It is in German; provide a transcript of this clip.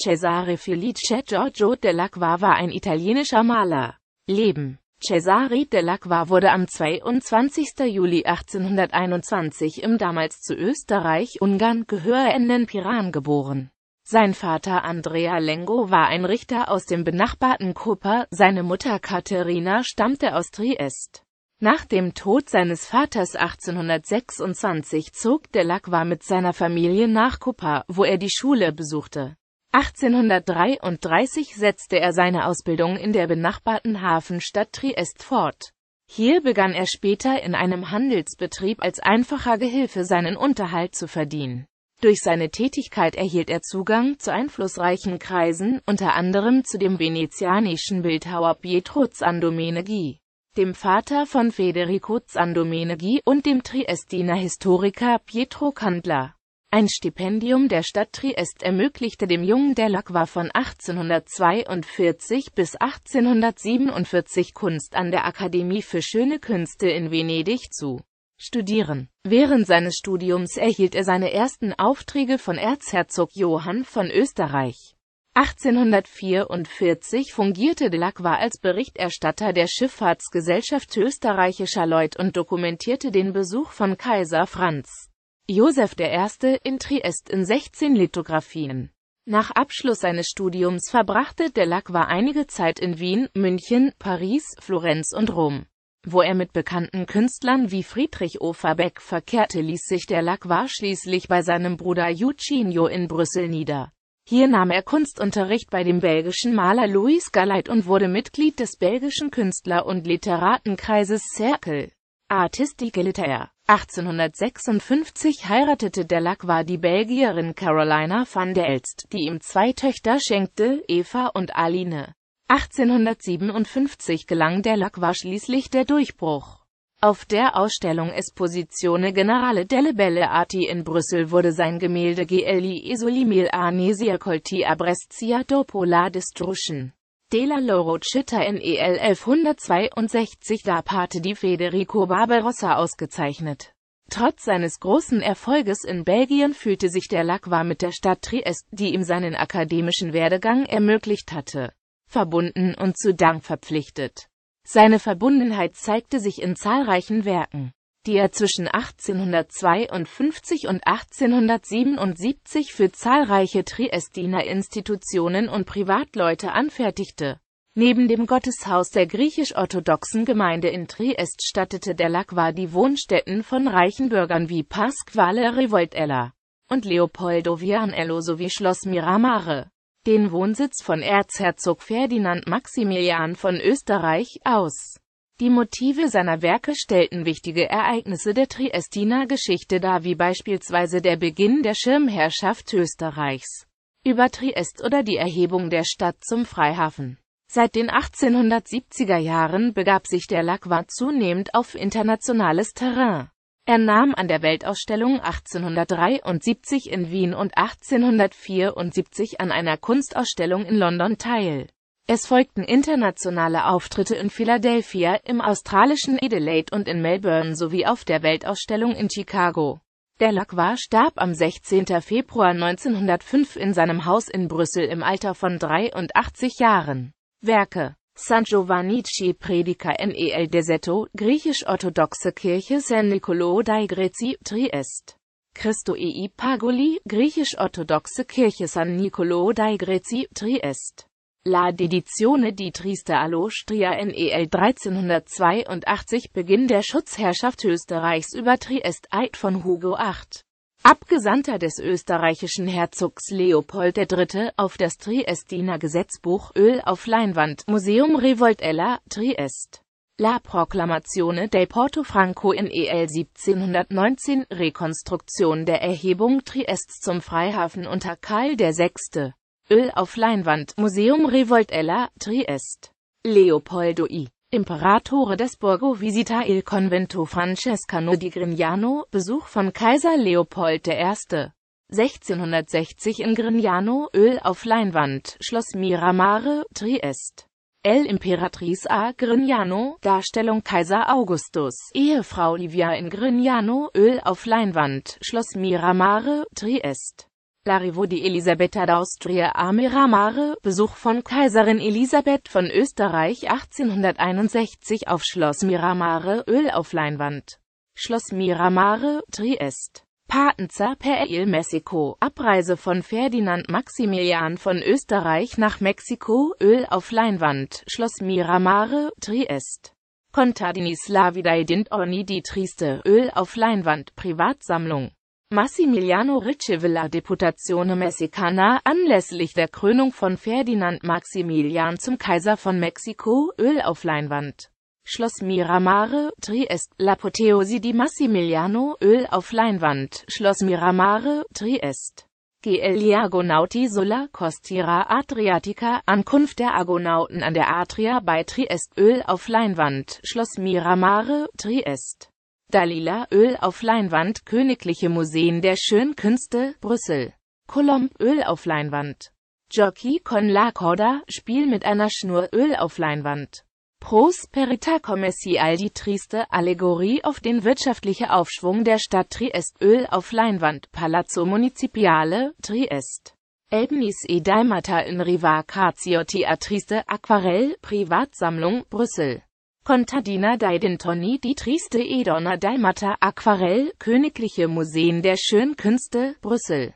Cesare Felice Giorgio dell'Acqua war ein italienischer Maler. Leben Cesare dell'Acqua wurde am 22. Juli 1821 im damals zu Österreich-Ungarn gehörenden Piran geboren. Sein Vater Andrea Lengo war ein Richter aus dem benachbarten Kuppa, seine Mutter Katharina stammte aus Triest. Nach dem Tod seines Vaters 1826 zog Delacqua mit seiner Familie nach Kuppa, wo er die Schule besuchte. 1833 setzte er seine Ausbildung in der benachbarten Hafenstadt Triest fort. Hier begann er später in einem Handelsbetrieb als einfacher Gehilfe seinen Unterhalt zu verdienen. Durch seine Tätigkeit erhielt er Zugang zu einflussreichen Kreisen, unter anderem zu dem venezianischen Bildhauer Pietro Zandomeneghi, dem Vater von Federico Zandomeneghi und dem Triestiner Historiker Pietro Kandler. Ein Stipendium der Stadt Triest ermöglichte dem jungen Dell'Acqua von 1842 bis 1847 Kunst an der Akademie für Schöne Künste in Venedig zu studieren. Während seines Studiums erhielt er seine ersten Aufträge von Erzherzog Johann von Österreich. 1844 fungierte Dell'Acqua als Berichterstatter der Schifffahrtsgesellschaft Österreichischer Lloyd und dokumentierte den Besuch von Kaiser Franz Joseph I. in Triest in 16 Lithografien. Nach Abschluss seines Studiums verbrachte Delacroix einige Zeit in Wien, München, Paris, Florenz und Rom. Wo er mit bekannten Künstlern wie Friedrich Overbeck verkehrte, ließ sich Delacroix schließlich bei seinem Bruder Eugenio in Brüssel nieder. Hier nahm er Kunstunterricht bei dem belgischen Maler Louis Galeit und wurde Mitglied des belgischen Künstler- und Literatenkreises Cercle Artistique Littéraire. 1856 heiratete der Delacroix die Belgierin Carolina van der Elst, die ihm zwei Töchter schenkte, Eva und Aline. 1857 gelang der Delacroix schließlich der Durchbruch. Auf der Ausstellung Esposizione Generale delle Belle Arti in Brüssel wurde sein Gemälde Gli Isolimil Arnesia Colti Abrestia Dopola Destruction De Loro Loro in EL 1162 da Pate di Federico Barbarossa ausgezeichnet. Trotz seines großen Erfolges in Belgien fühlte sich der Lacroix mit der Stadt Triest, die ihm seinen akademischen Werdegang ermöglicht hatte, verbunden und zu Dank verpflichtet. Seine Verbundenheit zeigte sich in zahlreichen Werken die er zwischen 1852 und 1877 für zahlreiche Triestiner Institutionen und Privatleute anfertigte. Neben dem Gotteshaus der griechisch-orthodoxen Gemeinde in Triest stattete der Lacqua die Wohnstätten von reichen Bürgern wie Pasquale Rivoltella und Leopoldo Vianello sowie Schloss Miramare, den Wohnsitz von Erzherzog Ferdinand Maximilian von Österreich, aus die Motive seiner Werke stellten wichtige Ereignisse der Triestiner Geschichte dar, wie beispielsweise der Beginn der Schirmherrschaft Österreichs über Triest oder die Erhebung der Stadt zum Freihafen. Seit den 1870er Jahren begab sich der Lacroix zunehmend auf internationales Terrain. Er nahm an der Weltausstellung 1873 in Wien und 1874 an einer Kunstausstellung in London teil. Es folgten internationale Auftritte in Philadelphia, im australischen Adelaide und in Melbourne sowie auf der Weltausstellung in Chicago. Der Lacroix starb am 16. Februar 1905 in seinem Haus in Brüssel im Alter von 83 Jahren. Werke San Giovannici Predica Nel Desetto, griechisch-orthodoxe Kirche San Nicolo dei Greci, Triest. Christo ei Pagoli, griechisch-orthodoxe Kirche San Nicolo dei Greci, Triest. La Dedizione di Trieste all'Ostria NEL 1382 Beginn der Schutzherrschaft Österreichs über Triest Eid von Hugo VIII. Abgesandter des österreichischen Herzogs Leopold III. auf das Triestiner Gesetzbuch Öl auf Leinwand Museum Revoltella, Triest. La Proclamazione del Porto Franco in EL 1719 Rekonstruktion der Erhebung Triests zum Freihafen unter Karl VI Öl auf Leinwand, Museum Revoltella, Triest. Leopoldo I. Imperatore des Borgo Visita il Convento Francescano di Grignano, Besuch von Kaiser Leopold I. 1660 in Grignano, Öl auf Leinwand, Schloss Miramare, Triest. El Imperatrice a Grignano, Darstellung Kaiser Augustus, Ehefrau Livia in Grignano, Öl auf Leinwand, Schloss Miramare, Triest. Larivo di Elisabetta d'Austria a Miramare, Besuch von Kaiserin Elisabeth von Österreich 1861 auf Schloss Miramare, Öl auf Leinwand. Schloss Miramare, Triest. Patenza per Il Messico, Abreise von Ferdinand Maximilian von Österreich nach Mexiko, Öl auf Leinwand, Schloss Miramare, Triest. Contadini Slavidae dint Orni di Triste, Öl auf Leinwand, Privatsammlung. Massimiliano Riccievilla Deputazione Messicana anlässlich der Krönung von Ferdinand Maximilian zum Kaiser von Mexiko, Öl auf Leinwand. Schloss Miramare, Triest, L'Apotheosi di Massimiliano, Öl auf Leinwand, Schloss Miramare, Triest. GLI Argonauti Sulla Costiera Adriatica, Ankunft der Argonauten an der Atria bei Triest, Öl auf Leinwand, Schloss Miramare, Triest. Dalila Öl auf Leinwand Königliche Museen der Schönkünste, Brüssel. Colomb Öl auf Leinwand. Jockey con la corda Spiel mit einer Schnur Öl auf Leinwand. Prosperita commercial die triste Allegorie auf den wirtschaftlichen Aufschwung der Stadt Triest Öl auf Leinwand Palazzo Municipiale, Triest. Elbnis e Daimata in Riva Rivacazio Teatriste Aquarell Privatsammlung, Brüssel. Contadina dei Die di Triste e Dalmata Aquarell, Königliche Museen der Schönkünste, Brüssel